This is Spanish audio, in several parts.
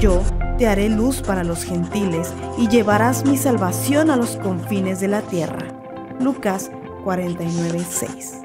Yo te haré luz para los gentiles y llevarás mi salvación a los confines de la tierra. Lucas 49:6.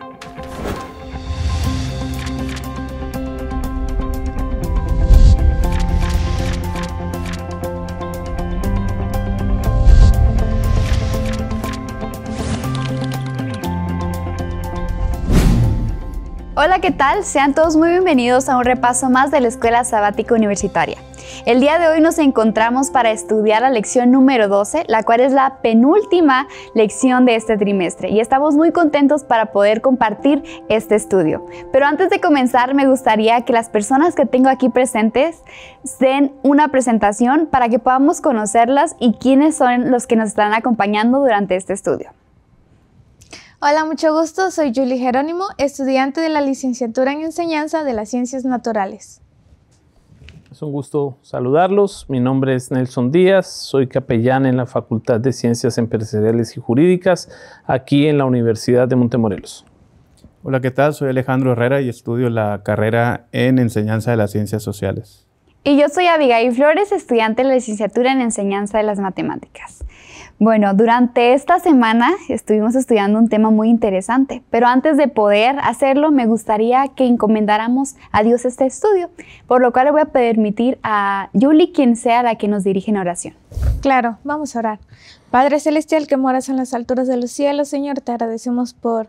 Hola, ¿qué tal? Sean todos muy bienvenidos a un repaso más de la Escuela Sabática Universitaria. El día de hoy nos encontramos para estudiar la lección número 12, la cual es la penúltima lección de este trimestre y estamos muy contentos para poder compartir este estudio. Pero antes de comenzar, me gustaría que las personas que tengo aquí presentes den una presentación para que podamos conocerlas y quiénes son los que nos están acompañando durante este estudio. Hola, mucho gusto. Soy Julie Jerónimo, estudiante de la licenciatura en enseñanza de las ciencias naturales. Es un gusto saludarlos. Mi nombre es Nelson Díaz, soy capellán en la Facultad de Ciencias Empresariales y Jurídicas aquí en la Universidad de Montemorelos. Hola, ¿qué tal? Soy Alejandro Herrera y estudio la carrera en Enseñanza de las Ciencias Sociales. Y yo soy Abigail Flores, estudiante de la licenciatura en Enseñanza de las Matemáticas. Bueno, durante esta semana estuvimos estudiando un tema muy interesante, pero antes de poder hacerlo me gustaría que encomendáramos a Dios este estudio, por lo cual le voy a permitir a Julie quien sea la que nos dirige en oración. Claro, vamos a orar. Padre Celestial que moras en las alturas de los cielos, Señor, te agradecemos por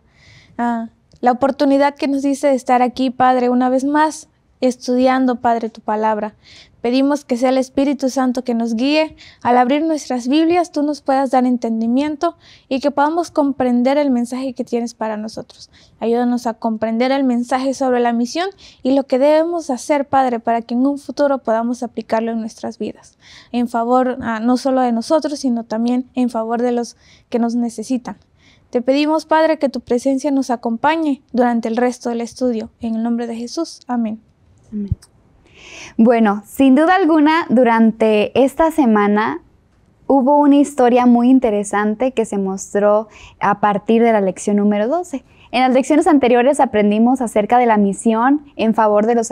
ah, la oportunidad que nos dice de estar aquí, Padre, una vez más estudiando, Padre, tu palabra. Pedimos que sea el Espíritu Santo que nos guíe. Al abrir nuestras Biblias, tú nos puedas dar entendimiento y que podamos comprender el mensaje que tienes para nosotros. Ayúdanos a comprender el mensaje sobre la misión y lo que debemos hacer, Padre, para que en un futuro podamos aplicarlo en nuestras vidas. En favor ah, no solo de nosotros, sino también en favor de los que nos necesitan. Te pedimos, Padre, que tu presencia nos acompañe durante el resto del estudio. En el nombre de Jesús. Amén. Bueno, sin duda alguna, durante esta semana hubo una historia muy interesante que se mostró a partir de la lección número 12. En las lecciones anteriores aprendimos acerca de la misión en favor de los,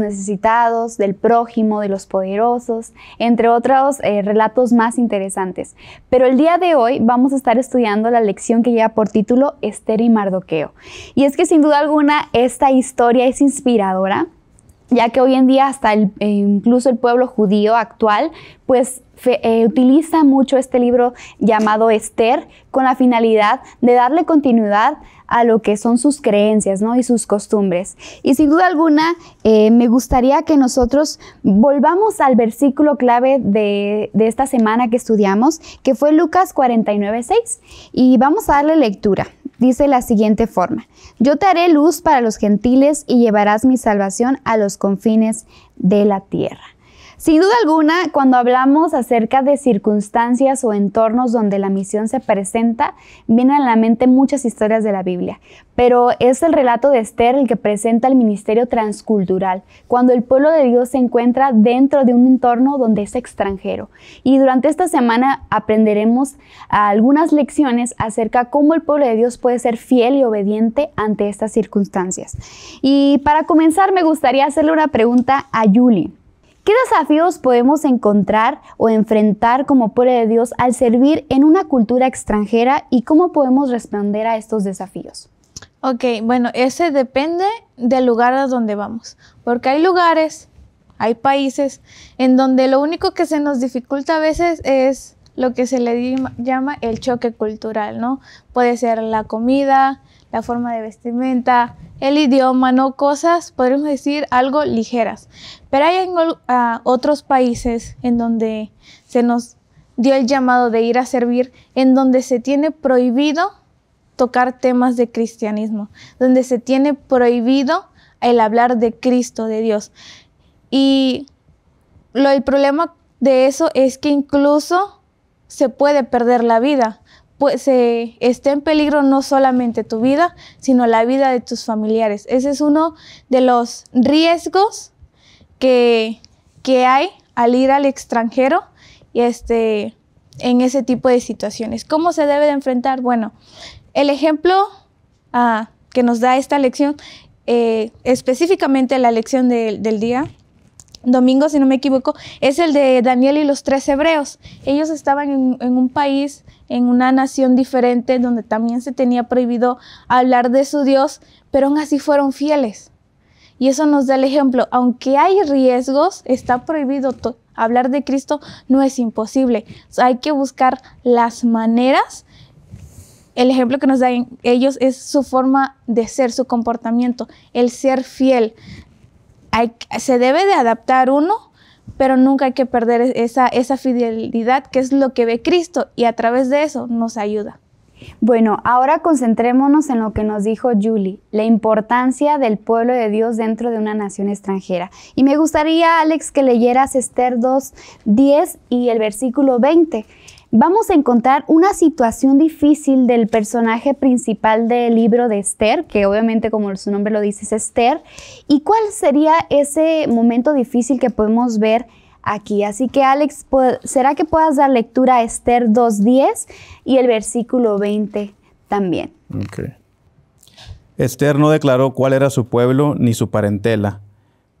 necesitados, del prójimo, de los poderosos, entre otros eh, relatos más interesantes. Pero el día de hoy vamos a estar estudiando la lección que lleva por título Esther y Mardoqueo. Y es que sin duda alguna esta historia es inspiradora ya que hoy en día hasta el, eh, incluso el pueblo judío actual, pues eh, utiliza mucho este libro llamado Esther con la finalidad de darle continuidad a lo que son sus creencias ¿no? y sus costumbres. Y sin duda alguna, eh, me gustaría que nosotros volvamos al versículo clave de, de esta semana que estudiamos, que fue Lucas 49.6, y vamos a darle lectura dice la siguiente forma, yo te haré luz para los gentiles y llevarás mi salvación a los confines de la tierra. Sin duda alguna, cuando hablamos acerca de circunstancias o entornos donde la misión se presenta, vienen a la mente muchas historias de la Biblia, pero es el relato de Esther el que presenta el ministerio transcultural, cuando el pueblo de Dios se encuentra dentro de un entorno donde es extranjero. Y durante esta semana aprenderemos algunas lecciones acerca cómo el pueblo de Dios puede ser fiel y obediente ante estas circunstancias. Y para comenzar, me gustaría hacerle una pregunta a Julie. ¿Qué desafíos podemos encontrar o enfrentar como pueblo de Dios al servir en una cultura extranjera y cómo podemos responder a estos desafíos? Ok, bueno, ese depende del lugar a donde vamos, porque hay lugares, hay países en donde lo único que se nos dificulta a veces es lo que se le llama el choque cultural, ¿no? Puede ser la comida, la forma de vestimenta, el idioma, no cosas, podemos decir, algo ligeras. Pero hay en, ah, otros países en donde se nos dio el llamado de ir a servir, en donde se tiene prohibido tocar temas de cristianismo, donde se tiene prohibido el hablar de Cristo, de Dios. Y lo, el problema de eso es que incluso se puede perder la vida, pues, esté en peligro no solamente tu vida, sino la vida de tus familiares. Ese es uno de los riesgos que, hay al ir al extranjero y este, en ese tipo de situaciones. ¿Cómo se debe de enfrentar? Bueno, el ejemplo ah, que nos da esta lección, eh, específicamente la lección del día, domingo si no me equivoco, es el de Daniel y los tres hebreos. Ellos estaban en un país en una nación diferente donde también se tenía prohibido hablar de su Dios, pero aún así fueron fieles. Y eso nos da el ejemplo, aunque hay riesgos, está prohibido hablar de Cristo, no es imposible. hay que buscar las maneras. El ejemplo que nos dan ellos es su forma de ser, su comportamiento, el ser fiel. se debe de adaptar uno pero nunca hay que perder e-, esa, esa fidelidad que es lo que ve Cristo y a través de eso nos ayuda. Bueno, ahora concentrémonos en lo que nos dijo Julie, la importancia del pueblo de Dios dentro de una nación extranjera. Y me gustaría Alex, que leyeras Esther 2, 10 y el versículo 20 vamos a encontrar una situación difícil del personaje principal del libro de Esther, que obviamente como su nombre lo dice es Esther, y cuál sería ese momento difícil que podemos ver aquí. Así que Alex, ¿será que puedas dar lectura a Esther 2.10 y el versículo 20 también? Esther no declaró cuál era su pueblo ni su parentela,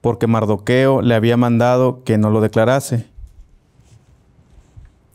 porque Mardoqueo le había mandado que no lo declarase.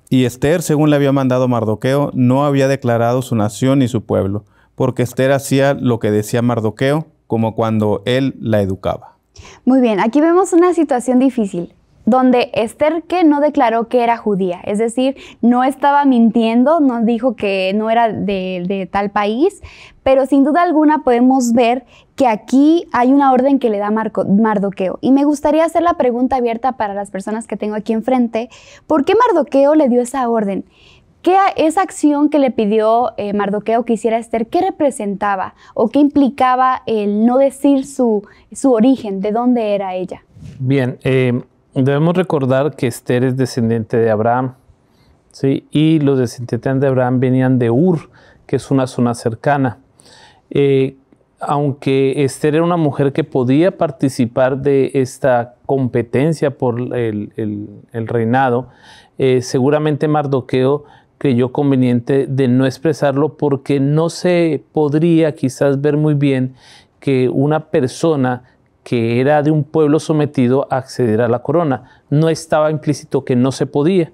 Y Esther, según le había mandado Mardoqueo, no había declarado su nación ni su pueblo, porque Esther hacía lo que decía Mardoqueo, como cuando él la educaba. Muy bien, aquí vemos una situación difícil donde Esther que no declaró que era judía, es decir, no estaba mintiendo, no dijo que no era de, tal país, pero sin duda alguna podemos ver que aquí hay una orden que le da Marco, Mardoqueo. Y me gustaría hacer la pregunta abierta para las personas que tengo aquí enfrente, ¿por qué Mardoqueo le dio esa orden? ¿Qué esa acción que le pidió eh, Mardoqueo que hiciera Esther, qué representaba o qué implicaba el no decir su, su origen, de dónde era ella? Bien, eh, debemos recordar que Esther es descendiente de Abraham, ¿sí? y los descendientes de Abraham venían de Ur, que es una zona cercana. Eh, aunque Esther era una mujer que podía participar de esta competencia por el, reinado, eh, seguramente Mardoqueo creyó conveniente de no expresarlo porque no se podría quizás ver muy bien que una persona que era de un pueblo sometido a acceder a la corona. No estaba implícito que no se podía.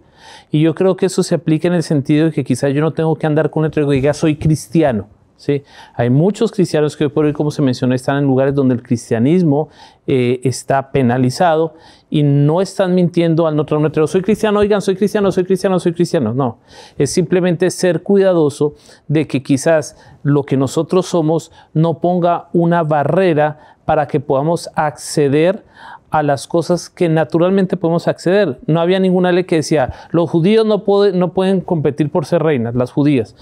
Y yo creo que eso se aplica en el sentido de que quizás yo no tengo que andar con el trigo y diga soy cristiano. ¿sí? Hay muchos cristianos que hoy por hoy, como se mencionó, están en lugares donde el cristianismo eh, está penalizado y no están mintiendo al otro Soy cristiano, oigan, soy cristiano, soy cristiano, soy cristiano. No, es simplemente ser cuidadoso de que quizás lo que nosotros somos no ponga una barrera para que podamos acceder a las cosas que naturalmente podemos acceder. No había ninguna ley que decía, los judíos no, pueden competir por ser reinas, las judías.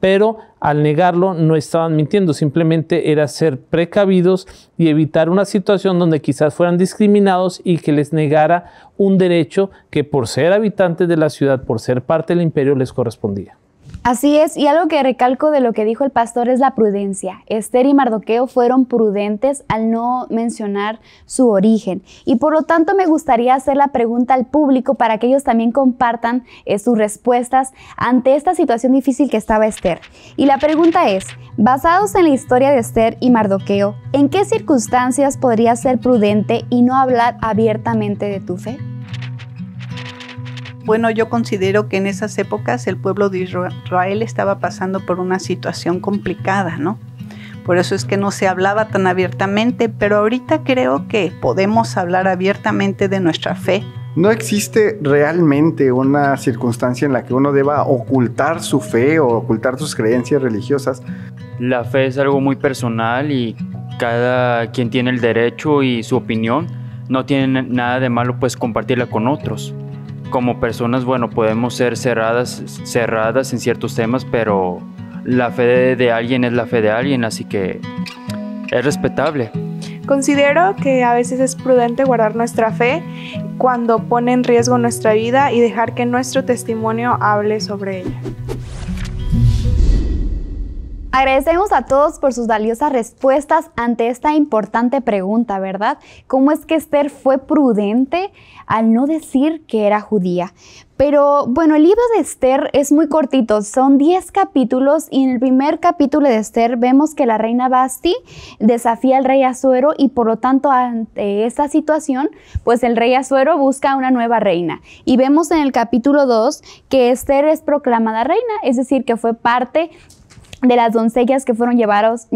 Pero al negarlo no estaban mintiendo, simplemente era ser precavidos y evitar una situación donde quizás fueran discriminados y que les negara un derecho que por ser habitantes de la ciudad, por ser parte del imperio, les correspondía. Así es, y algo que recalco de lo que dijo el pastor es la prudencia. Esther y Mardoqueo fueron prudentes al no mencionar su origen. Y por lo tanto me gustaría hacer la pregunta al público para que ellos también compartan eh, sus respuestas ante esta situación difícil que estaba Esther. Y la pregunta es, basados en la historia de Esther y Mardoqueo, ¿en qué circunstancias podrías ser prudente y no hablar abiertamente de tu fe? bueno, yo considero que en esas épocas el pueblo de Israel estaba pasando por una situación complicada, ¿no? Por eso es que no se hablaba tan abiertamente, pero ahorita creo que podemos hablar abiertamente de nuestra fe. No existe realmente una circunstancia en la que uno deba ocultar su fe o ocultar sus creencias religiosas. La fe es algo muy personal y cada quien tiene el derecho y su opinión. No tiene nada de malo pues compartirla con otros como personas, bueno, podemos ser cerradas, cerradas en ciertos temas, pero la fe de, de alguien es la fe de alguien, así que es respetable. Considero que a veces es prudente guardar nuestra fe cuando pone en riesgo nuestra vida y dejar que nuestro testimonio hable sobre ella. Agradecemos a todos por sus valiosas respuestas ante esta importante pregunta, ¿verdad? ¿Cómo es que Esther fue prudente al no decir que era judía? Pero bueno, el libro de Esther es muy cortito, son 10 capítulos y en el primer capítulo de Esther vemos que la reina Basti desafía al rey Azuero y por lo tanto ante esta situación, pues el rey Azuero busca una nueva reina. Y vemos en el capítulo 2 que Esther es proclamada reina, es decir, que fue parte de las doncellas que fueron llevadas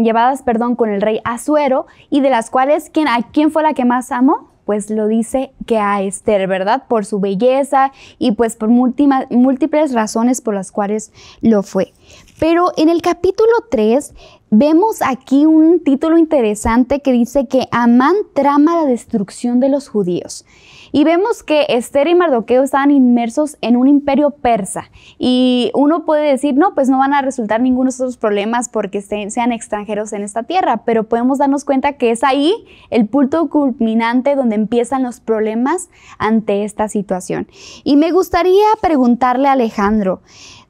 perdón, con el rey Azuero y de las cuales, ¿quién, ¿a quién fue la que más amó? Pues lo dice que a Esther, ¿verdad? Por su belleza y pues por múltiples razones por las cuales lo fue. Pero en el capítulo 3 vemos aquí un título interesante que dice que Amán trama la destrucción de los judíos. Y vemos que Esther y Mardoqueo estaban inmersos en un imperio persa. Y uno puede decir, no, pues no van a resultar ninguno de esos problemas porque este, sean extranjeros en esta tierra, pero podemos darnos cuenta que es ahí el punto culminante donde empiezan los problemas ante esta situación. Y me gustaría preguntarle a Alejandro,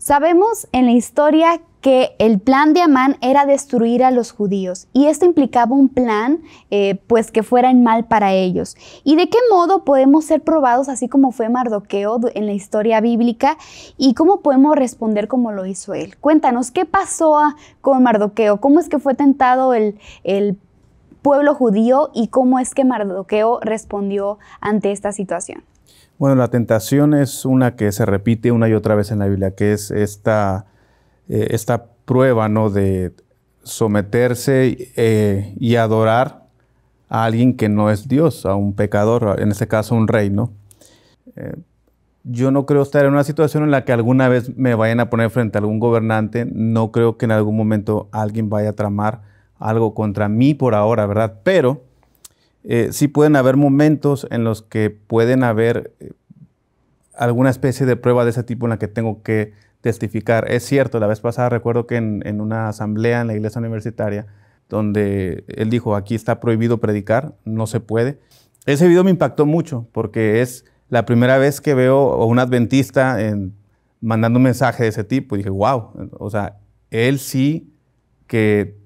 Sabemos en la historia que el plan de Amán era destruir a los judíos y esto implicaba un plan eh, pues que fuera en mal para ellos. ¿Y de qué modo podemos ser probados así como fue Mardoqueo en la historia bíblica y cómo podemos responder como lo hizo él? Cuéntanos, ¿qué pasó ah, con Mardoqueo? ¿Cómo es que fue tentado el pueblo judío y cómo es que Mardoqueo respondió ante esta situación? Bueno, la tentación es una que se repite una y otra vez en la Biblia, que es esta, eh, esta prueba ¿no? de someterse eh, y adorar a alguien que no es Dios, a un pecador, en este caso un rey. Eh, yo no creo estar en una situación en la que alguna vez me vayan a poner frente a algún gobernante, no creo que en algún momento alguien vaya a tramar algo contra mí por ahora, ¿verdad? Pero eh, sí pueden haber momentos en los que pueden haber eh, alguna especie de prueba de ese tipo en la que tengo que testificar. Es cierto, la vez pasada recuerdo que en, una asamblea en la iglesia universitaria, donde él dijo, aquí está prohibido predicar, no se puede. Ese video me impactó mucho porque es la primera vez que veo a un adventista en, mandando un mensaje de ese tipo. Y dije, wow, o sea, él sí que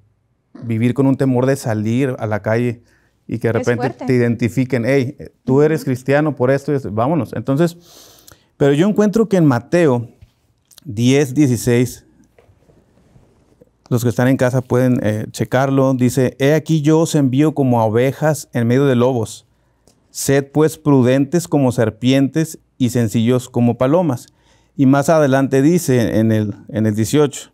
vivir con un temor de salir a la calle y que de repente te identifiquen, hey, tú eres cristiano por esto y vámonos. Entonces, pero yo encuentro que en Mateo 10, 16, los que están en casa pueden eh, checarlo, dice, he aquí yo os envío como ovejas en medio de lobos, sed pues prudentes como serpientes y sencillos como palomas. Y más adelante dice en el, en el 18,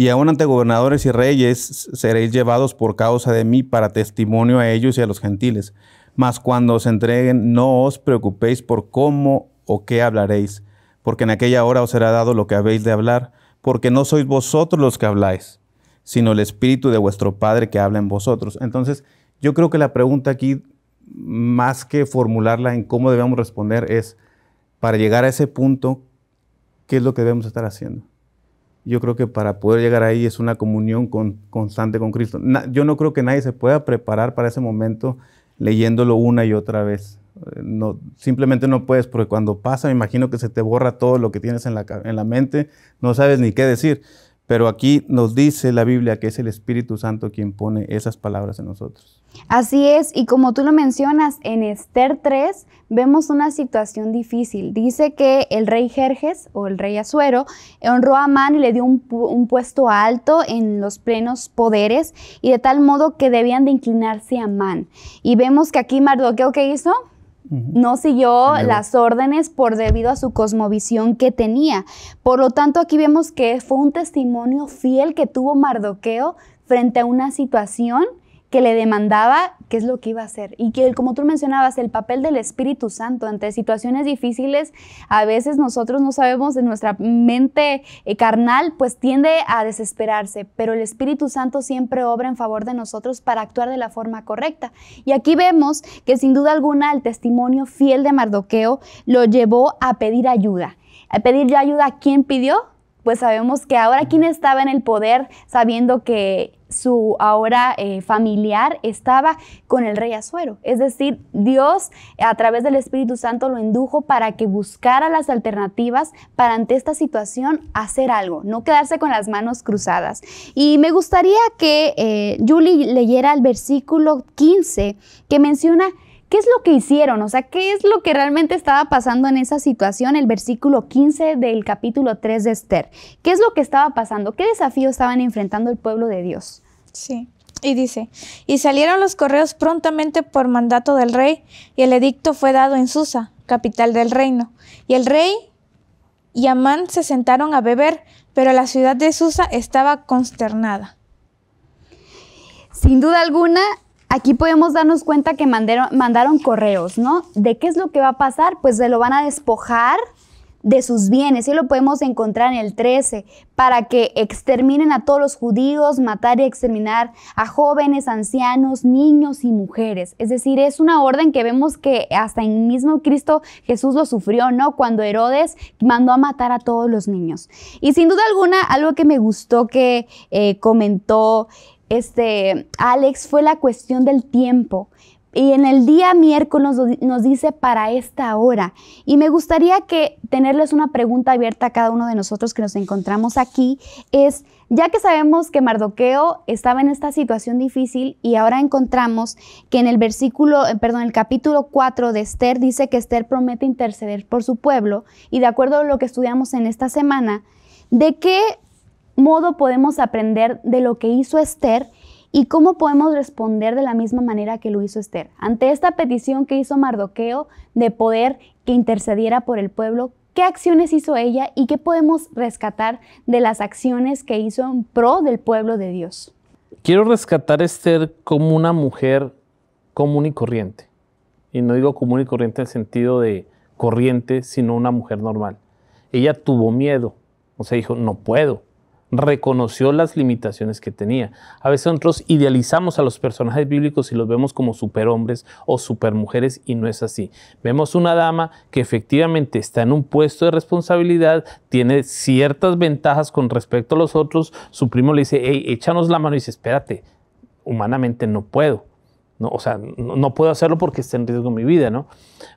y aún ante gobernadores y reyes seréis llevados por causa de mí para testimonio a ellos y a los gentiles. Mas cuando os entreguen, no os preocupéis por cómo o qué hablaréis, porque en aquella hora os será dado lo que habéis de hablar, porque no sois vosotros los que habláis, sino el Espíritu de vuestro Padre que habla en vosotros. Entonces, yo creo que la pregunta aquí, más que formularla en cómo debemos responder, es, para llegar a ese punto, ¿qué es lo que debemos estar haciendo? yo creo que para poder llegar ahí es una comunión con, constante con Cristo. yo no creo que nadie se pueda preparar para ese momento leyéndolo una y otra vez. Eh, no, simplemente no puedes, porque cuando pasa, me imagino que se te borra todo lo que tienes en la, en la mente, no sabes ni qué decir. Pero aquí nos dice la Biblia que es el Espíritu Santo quien pone esas palabras en nosotros. Así es, y como tú lo mencionas, en Esther 3 vemos una situación difícil. Dice que el rey Jerjes o el rey Azuero honró a Amán y le dio un, puesto alto en los plenos poderes y de tal modo que debían de inclinarse a Amán. Y vemos que aquí Mardoqueo, ¿qué hizo? No siguió las órdenes por debido a su cosmovisión que tenía. Por lo tanto, aquí vemos que fue un testimonio fiel que tuvo Mardoqueo frente a una situación que le demandaba qué es lo que iba a hacer. Y que, como tú mencionabas, el papel del Espíritu Santo ante situaciones difíciles, a veces nosotros no sabemos, de nuestra mente eh, carnal, pues tiende a desesperarse, pero el Espíritu Santo siempre obra en favor de nosotros para actuar de la forma correcta. Y aquí vemos que sin duda alguna el testimonio fiel de Mardoqueo lo llevó a pedir ayuda. A pedir ayuda a quién pidió? pues sabemos que ahora quien estaba en el poder, sabiendo que su ahora eh, familiar estaba con el rey Azuero. Es decir, Dios a través del Espíritu Santo lo indujo para que buscara las alternativas para ante esta situación hacer algo, no quedarse con las manos cruzadas. Y me gustaría que eh, Julie leyera el versículo 15 que menciona ¿Qué es lo que hicieron? O sea, ¿qué es lo que realmente estaba pasando en esa situación? El versículo 15 del capítulo 3 de Esther. ¿Qué es lo que estaba pasando? ¿Qué desafío estaban enfrentando el pueblo de Dios? Sí. Y dice, y salieron los correos prontamente por mandato del rey, y el edicto fue dado en Susa, capital del reino. Y el rey y Amán se sentaron a beber, pero la ciudad de Susa estaba consternada. Sin duda alguna, Aquí podemos darnos cuenta que mandaron, correos, ¿no? ¿De qué es lo que va a pasar? Pues se lo van a despojar de sus bienes, y lo podemos encontrar en el 13, para que exterminen a todos los judíos, matar y exterminar a jóvenes, ancianos, niños y mujeres. Es decir, es una orden que vemos que hasta en mismo Cristo Jesús lo sufrió, ¿no? Cuando Herodes mandó a matar a todos los niños. Y sin duda alguna, algo que me gustó que eh, comentó este, Alex fue la cuestión del tiempo. Y en el día miércoles nos, dice para esta hora. Y me gustaría que tenerles una pregunta abierta a cada uno de nosotros que nos encontramos aquí. Es, ya que sabemos que Mardoqueo estaba en esta situación difícil y ahora encontramos que en el versículo, eh, perdón, el capítulo 4 de Esther dice que Esther promete interceder por su pueblo. Y de acuerdo a lo que estudiamos en esta semana, ¿de qué modo podemos aprender de lo que hizo Esther y cómo podemos responder de la misma manera que lo hizo Esther. Ante esta petición que hizo Mardoqueo de poder que intercediera por el pueblo, ¿qué acciones hizo ella y qué podemos rescatar de las acciones que hizo en pro del pueblo de Dios? Quiero rescatar a Esther como una mujer común y corriente. Y no digo común y corriente en el sentido de corriente, sino una mujer normal. Ella tuvo miedo, o sea, dijo, no puedo reconoció las limitaciones que tenía. A veces nosotros idealizamos a los personajes bíblicos y los vemos como superhombres o supermujeres y no es así. Vemos una dama que efectivamente está en un puesto de responsabilidad, tiene ciertas ventajas con respecto a los otros, su primo le dice, hey, échanos la mano y dice, espérate, humanamente no puedo. No, o sea, no, no puedo hacerlo porque está en riesgo mi vida, ¿no?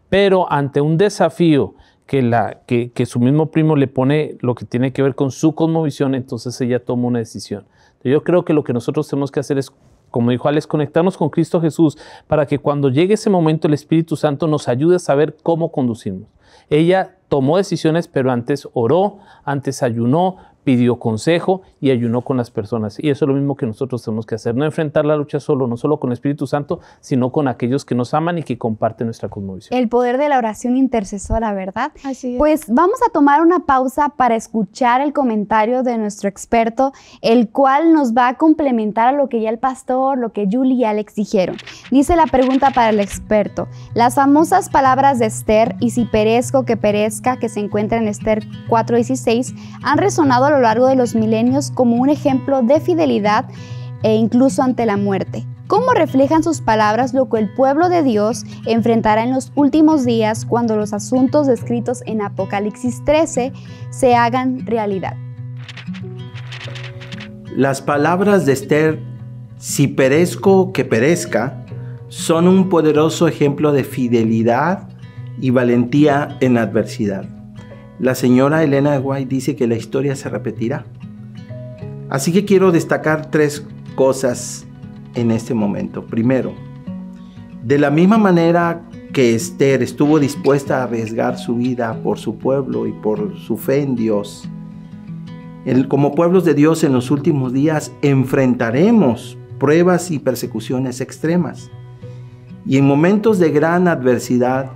Pero ante un desafío que, la, que, su mismo primo le pone lo que tiene que ver con su cosmovisión, entonces ella toma una decisión. Yo creo que lo que nosotros tenemos que hacer es, como dijo Alex, conectarnos con Cristo Jesús para que cuando llegue ese momento el Espíritu Santo nos ayude a saber cómo conducirnos. Ella tomó decisiones, pero antes oró, antes ayunó, pidió consejo y ayunó con las personas. Y eso es lo mismo que nosotros tenemos que hacer, no enfrentar la lucha solo, no solo con el Espíritu Santo, sino con aquellos que nos aman y que comparten nuestra conmoción. El poder de la oración intercesora, ¿verdad? Así es. Pues vamos a tomar una pausa para escuchar el comentario de nuestro experto, el cual nos va a complementar a lo que ya el pastor, lo que Julie y Alex dijeron. Dice la pregunta para el experto, las famosas palabras de Esther, y si perezco, que perezca, que se encuentra en Esther 4.16, han resonado lo largo de los milenios como un ejemplo de fidelidad e incluso ante la muerte. ¿Cómo reflejan sus palabras lo que el pueblo de Dios enfrentará en los últimos días cuando los asuntos descritos en Apocalipsis 13 se hagan realidad? Las palabras de Esther, si perezco, que perezca, son un poderoso ejemplo de fidelidad y valentía en adversidad. La señora Elena White dice que la historia se repetirá. Así que quiero destacar tres cosas en este momento. Primero, de la misma manera que Esther estuvo dispuesta a arriesgar su vida por su pueblo y por su fe en Dios, como pueblos de Dios en los últimos días enfrentaremos pruebas y persecuciones extremas. Y en momentos de gran adversidad,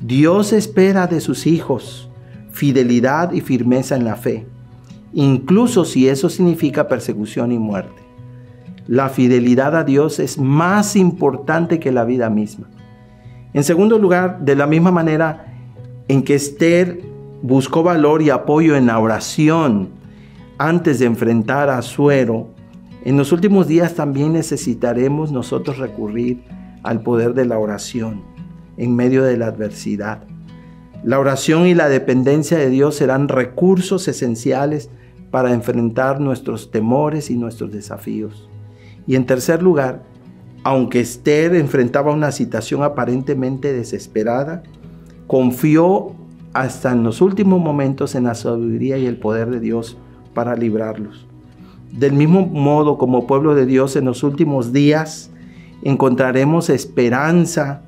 Dios espera de sus hijos fidelidad y firmeza en la fe, incluso si eso significa persecución y muerte. La fidelidad a Dios es más importante que la vida misma. En segundo lugar, de la misma manera en que Esther buscó valor y apoyo en la oración antes de enfrentar a Suero, en los últimos días también necesitaremos nosotros recurrir al poder de la oración en medio de la adversidad. La oración y la dependencia de Dios serán recursos esenciales para enfrentar nuestros temores y nuestros desafíos. Y en tercer lugar, aunque Esther enfrentaba una situación aparentemente desesperada, confió hasta en los últimos momentos en la sabiduría y el poder de Dios para librarlos. Del mismo modo, como pueblo de Dios, en los últimos días encontraremos esperanza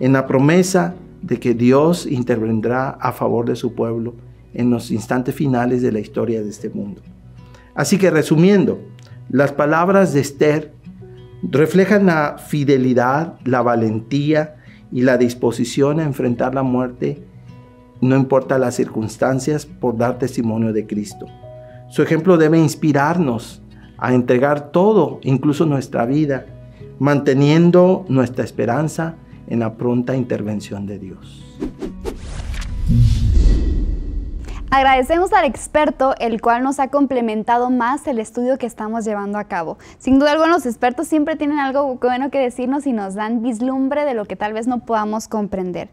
en la promesa de que Dios intervendrá a favor de su pueblo en los instantes finales de la historia de este mundo. Así que resumiendo, las palabras de Esther reflejan la fidelidad, la valentía y la disposición a enfrentar la muerte, no importa las circunstancias, por dar testimonio de Cristo. Su ejemplo debe inspirarnos a entregar todo, incluso nuestra vida, manteniendo nuestra esperanza en la pronta intervención de Dios. Agradecemos al experto, el cual nos ha complementado más el estudio que estamos llevando a cabo. Sin duda alguna, los expertos siempre tienen algo bueno que decirnos y nos dan vislumbre de lo que tal vez no podamos comprender.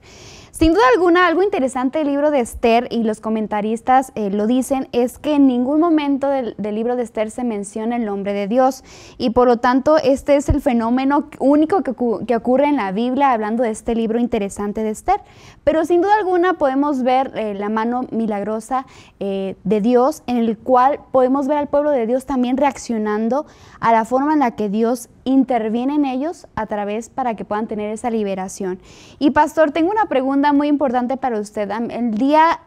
Sin duda alguna, algo interesante del libro de Esther, y los comentaristas eh, lo dicen, es que en ningún momento del, libro de Esther se menciona el nombre de Dios. Y por lo tanto, este es el fenómeno único que, ocurre en la Biblia, hablando de este libro interesante de Esther. Pero sin duda alguna podemos ver eh, la mano milagrosa eh, de Dios, en el cual podemos ver al pueblo de Dios también reaccionando a la forma en la que Dios intervienen ellos a través para que puedan tener esa liberación. Y pastor, tengo una pregunta muy importante para usted. El día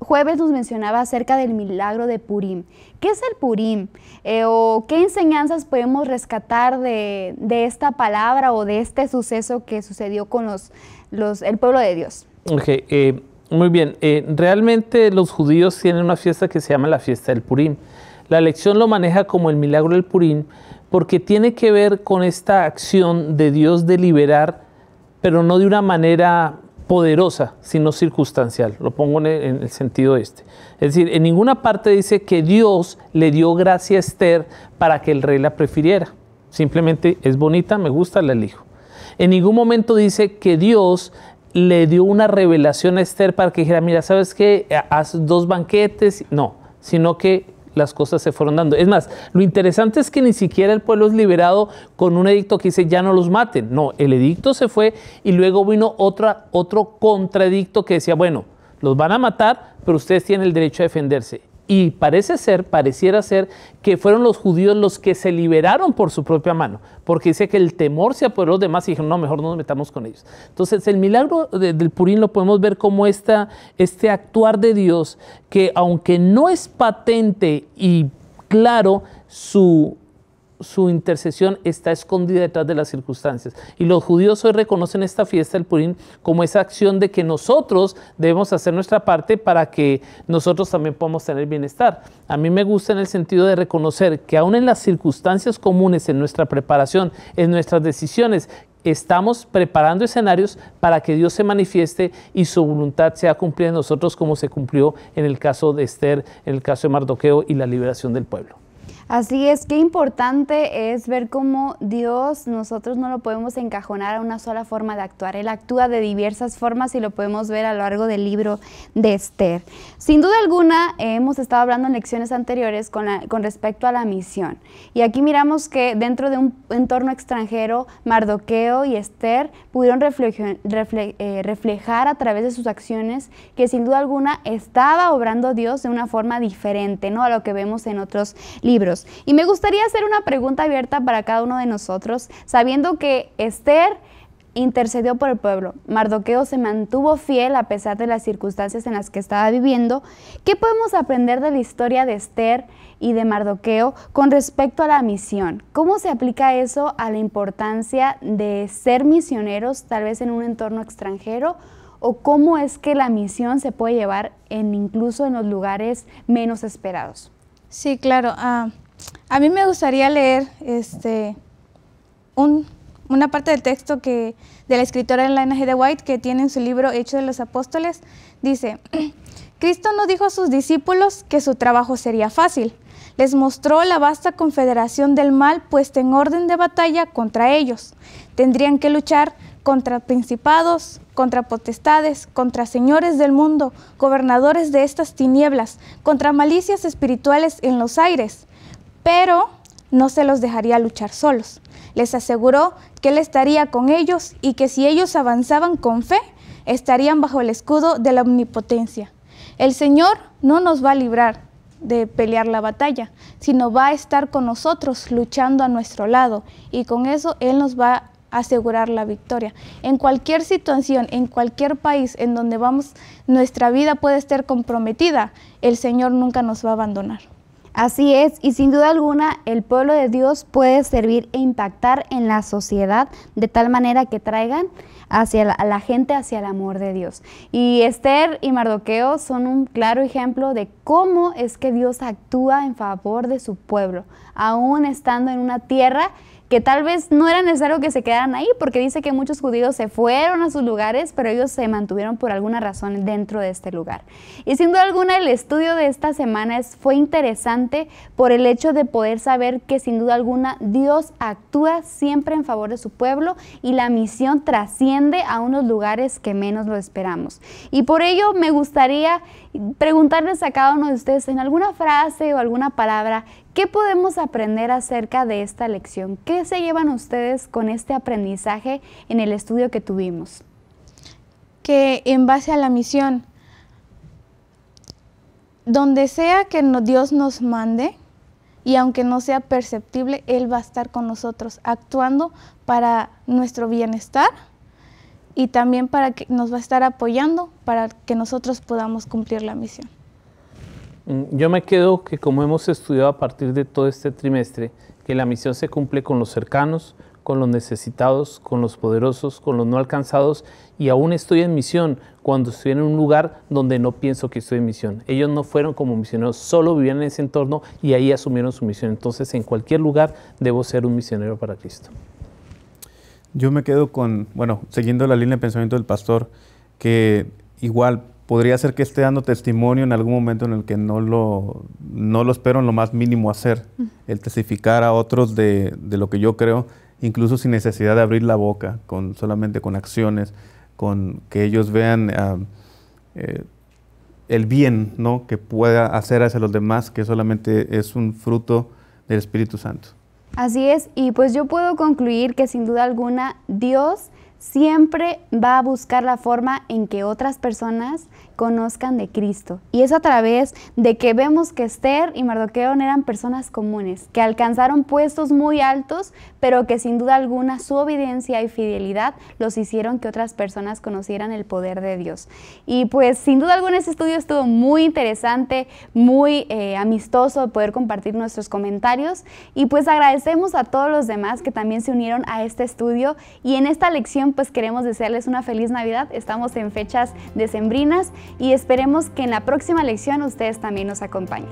jueves nos mencionaba acerca del milagro de Purim. ¿Qué es el Purim? Eh, ¿O qué enseñanzas podemos rescatar de, esta palabra o de este suceso que sucedió con los, los el pueblo de Dios? Eh, muy bien. Eh, realmente los judíos tienen una fiesta que se llama la fiesta del Purim. La lección lo maneja como el milagro del Purim, porque tiene que ver con esta acción de Dios de liberar, pero no de una manera poderosa, sino circunstancial. Lo pongo en el, sentido este. Es decir, en ninguna parte dice que Dios le dio gracia a Esther para que el rey la prefiriera. Simplemente es bonita, me gusta, la elijo. En ningún momento dice que Dios le dio una revelación a Esther para que dijera, mira, ¿sabes qué? Haz dos banquetes. No, sino que las cosas se fueron dando. Es más, lo interesante es que ni siquiera el pueblo es liberado con un edicto que dice ya no los maten. No, el edicto se fue y luego vino otra, otro contradicto que decía, bueno, los van a matar, pero ustedes tienen el derecho a defenderse y parece ser, pareciera ser, que fueron los judíos los que se liberaron por su propia mano, porque dice que el temor se apoderó de los demás y dijeron, no, mejor no nos metamos con ellos. Entonces, el milagro del Purín lo podemos ver como esta, este actuar de Dios, que aunque no es patente y claro, su su intercesión está escondida detrás de las circunstancias. Y los judíos hoy reconocen esta fiesta del Purim como esa acción de que nosotros debemos hacer nuestra parte para que nosotros también podamos tener bienestar. A mí me gusta en el sentido de reconocer que aún en las circunstancias comunes, en nuestra preparación, en nuestras decisiones, estamos preparando escenarios para que Dios se manifieste y su voluntad sea cumplida en nosotros como se cumplió en el caso de Esther, en el caso de Mardoqueo y la liberación del pueblo. Así es, qué importante es ver cómo Dios, nosotros no lo podemos encajonar a una sola forma de actuar. Él actúa de diversas formas y lo podemos ver a lo largo del libro de Esther. Sin duda alguna, hemos estado hablando en lecciones anteriores con, respecto a la misión. Y aquí miramos que dentro de un entorno extranjero, Mardoqueo y Esther pudieron eh, reflejar a través de sus acciones que sin duda alguna estaba obrando Dios de una forma diferente ¿no? a lo que vemos en otros libros. Y me gustaría hacer una pregunta abierta para cada uno de nosotros, sabiendo que Esther intercedió por el pueblo, Mardoqueo se mantuvo fiel a pesar de las circunstancias en las que estaba viviendo, ¿qué podemos aprender de la historia de Esther y de Mardoqueo con respecto a la misión? ¿Cómo se aplica eso a la importancia de ser misioneros tal vez en un entorno extranjero? o cómo es que la misión se puede llevar en incluso en los lugares menos esperados. Sí, claro. Ah, a mí me gustaría leer este, una parte del texto que, de la escritora Elena G. de White que tiene en su libro Hecho de los Apóstoles. Dice, Cristo no dijo a sus discípulos que su trabajo sería fácil. Les mostró la vasta confederación del mal puesta en orden de batalla contra ellos. Tendrían que luchar contra principados, contra potestades, contra señores del mundo, gobernadores de estas tinieblas, contra malicias espirituales en los aires pero no se los dejaría luchar solos. Les aseguró que él estaría con ellos y que si ellos avanzaban con fe, estarían bajo el escudo de la omnipotencia. El Señor no nos va a librar de pelear la batalla, sino va a estar con nosotros luchando a nuestro lado y con eso Él nos va a asegurar la victoria. En cualquier situación, en cualquier país en donde vamos, nuestra vida puede estar comprometida, el Señor nunca nos va a abandonar. Así es, y sin duda alguna el pueblo de Dios puede servir e impactar en la sociedad de tal manera que traigan hacia la, a la gente hacia el amor de Dios. Y Esther y Mardoqueo son un claro ejemplo de cómo es que Dios actúa en favor de su pueblo, aún estando en una tierra que tal vez no era necesario que se quedaran ahí, porque dice que muchos judíos se fueron a sus lugares, pero ellos se mantuvieron por alguna razón dentro de este lugar. Y sin duda alguna, el estudio de esta semana es, fue interesante por el hecho de poder saber que sin duda alguna Dios actúa siempre en favor de su pueblo y la misión trasciende a unos lugares que menos lo esperamos. Y por ello me gustaría preguntarles a cada uno de ustedes en alguna frase o alguna palabra ¿Qué podemos aprender acerca de esta lección? ¿Qué se llevan ustedes con este aprendizaje en el estudio que tuvimos? Que en base a la misión, donde sea que Dios nos mande, y aunque no sea perceptible, Él va a estar con nosotros, actuando para nuestro bienestar y también para que nos va a estar apoyando para que nosotros podamos cumplir la misión. Mm, yo me quedo que como hemos estudiado a partir de todo este trimestre, que la misión se cumple con los cercanos, con los necesitados, con los poderosos, con los no alcanzados y aún estoy en misión cuando estoy en un lugar donde no pienso que estoy en misión. Ellos no fueron como misioneros, solo vivían en ese entorno y ahí asumieron su misión. Entonces en cualquier lugar debo ser un misionero para Cristo. Yo me quedo con, bueno, siguiendo la línea de pensamiento del pastor, que igual podría ser que esté dando testimonio en algún momento en el que no lo, no lo espero en lo más mínimo hacer, el testificar a otros de, lo que yo creo, incluso sin necesidad de abrir la boca, con, solamente con acciones, con que ellos vean ah, eh, el bien ¿no? que pueda hacer hacia los demás, que solamente es un fruto del Espíritu Santo. Así es, y pues yo puedo concluir que sin duda alguna Dios siempre va a buscar la forma en que otras personas conozcan de Cristo. Y es a través de que vemos que Esther y Mardoqueo eran personas comunes, que alcanzaron puestos muy altos, pero que sin duda alguna su obediencia y fidelidad los hicieron que otras personas conocieran el poder de Dios. Y pues sin duda alguna este estudio estuvo muy interesante, muy eh, amistoso poder compartir nuestros comentarios. Y pues agradecemos a todos los demás que también se unieron a este estudio. Y en esta lección pues queremos desearles una feliz Navidad. Estamos en fechas decembrinas y esperemos que en la próxima lección ustedes también nos acompañen.